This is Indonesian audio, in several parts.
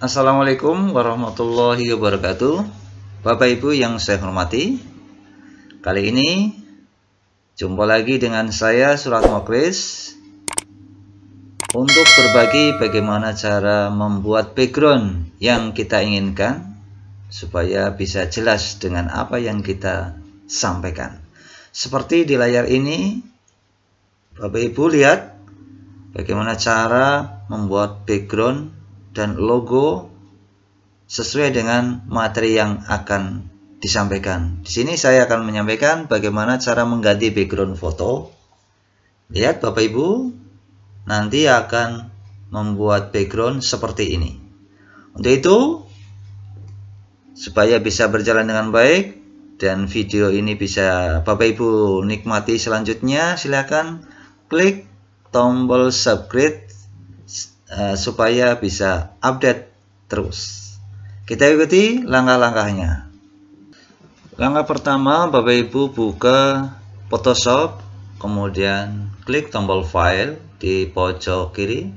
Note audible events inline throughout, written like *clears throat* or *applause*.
Assalamualaikum warahmatullahi wabarakatuh Bapak Ibu yang saya hormati Kali ini Jumpa lagi dengan saya Surat Mokris Untuk berbagi bagaimana cara membuat background yang kita inginkan Supaya bisa jelas dengan apa yang kita sampaikan Seperti di layar ini Bapak Ibu lihat Bagaimana cara membuat background dan logo sesuai dengan materi yang akan disampaikan. Di sini saya akan menyampaikan bagaimana cara mengganti background foto. Lihat Bapak Ibu, nanti akan membuat background seperti ini. Untuk itu, supaya bisa berjalan dengan baik dan video ini bisa Bapak Ibu nikmati selanjutnya, silakan klik tombol subscribe Eh, supaya bisa update terus. Kita ikuti langkah-langkahnya. Langkah pertama, Bapak Ibu buka Photoshop, kemudian klik tombol file di pojok kiri.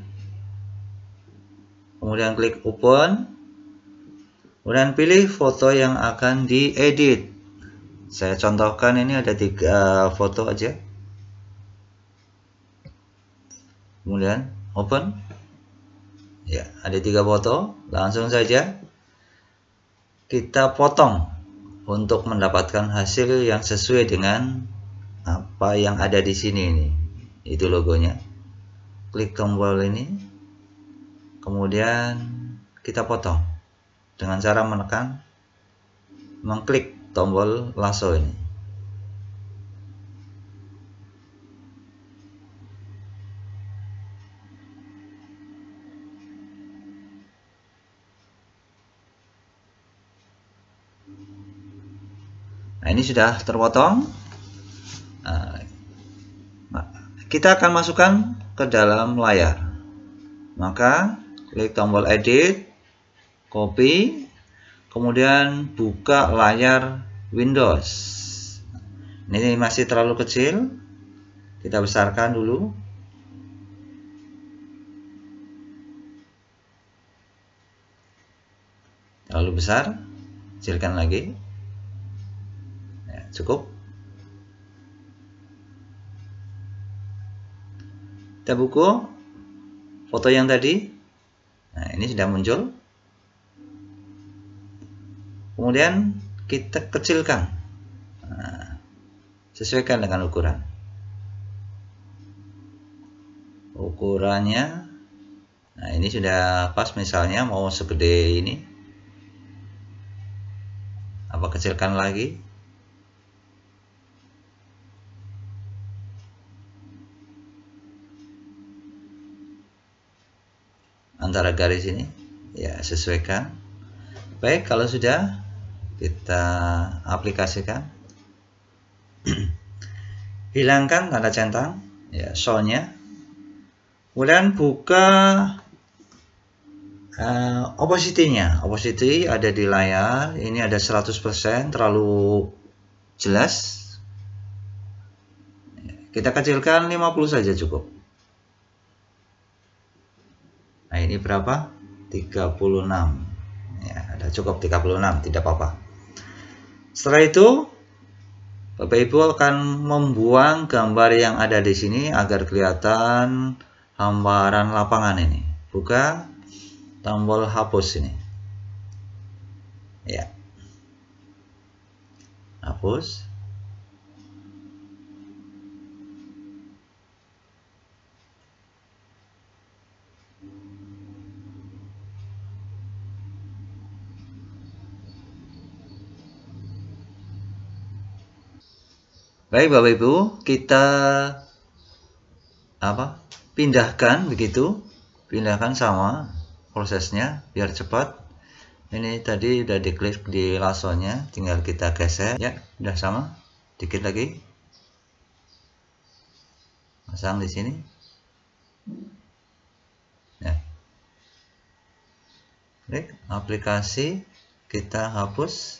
Kemudian klik open. Kemudian pilih foto yang akan diedit. Saya contohkan ini ada tiga eh, foto aja. Kemudian open ya ada tiga foto langsung saja kita potong untuk mendapatkan hasil yang sesuai dengan apa yang ada di sini ini itu logonya klik tombol ini kemudian kita potong dengan cara menekan mengklik tombol lasso ini Nah ini sudah terpotong. Nah, kita akan masukkan ke dalam layar. Maka klik tombol edit, copy, kemudian buka layar Windows. Ini masih terlalu kecil. Kita besarkan dulu. Terlalu besar. Kecilkan lagi cukup kita buku foto yang tadi nah ini sudah muncul kemudian kita kecilkan nah, sesuaikan dengan ukuran ukurannya nah ini sudah pas misalnya mau segede ini apa kecilkan lagi antara garis ini ya sesuaikan baik kalau sudah kita aplikasikan *clears throat* hilangkan tanda centang ya soalnya kemudian buka uh, eh, oppositinya ada di layar ini ada 100% terlalu jelas kita kecilkan 50 saja cukup Nah ini berapa? 36 ya ada cukup 36 tidak apa-apa setelah itu Bapak Ibu akan membuang gambar yang ada di sini agar kelihatan hamparan lapangan ini buka tombol hapus ini ya hapus Baik Bapak Ibu, kita apa? Pindahkan begitu. Pindahkan sama prosesnya biar cepat. Ini tadi udah diklik di lasonya, tinggal kita geser ya, udah sama. Dikit lagi. Pasang di sini. Ya, Klik aplikasi, kita hapus.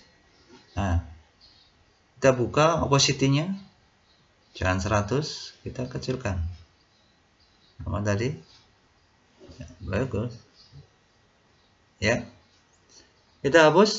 Nah, kita buka opacity-nya jangan 100 kita kecilkan sama tadi ya, bagus ya kita hapus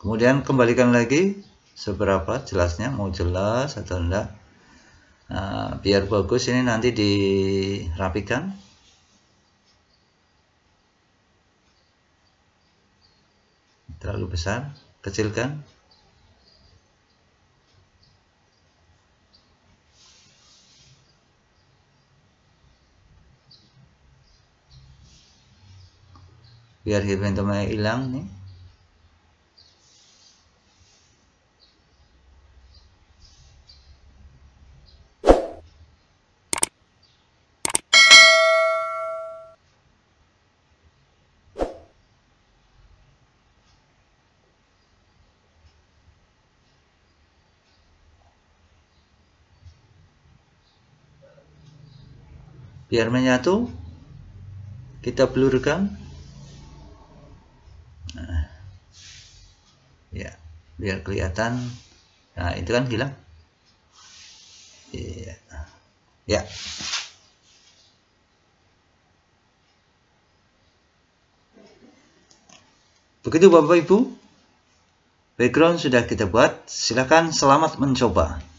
kemudian kembalikan lagi seberapa jelasnya mau jelas atau enggak Nah, biar bagus ini nanti dirapikan. Terlalu besar, kecilkan. Biar hitam hilang nih. biar menyatu kita blurkan nah, ya biar kelihatan nah itu kan hilang iya ya begitu bapak ibu background sudah kita buat silakan selamat mencoba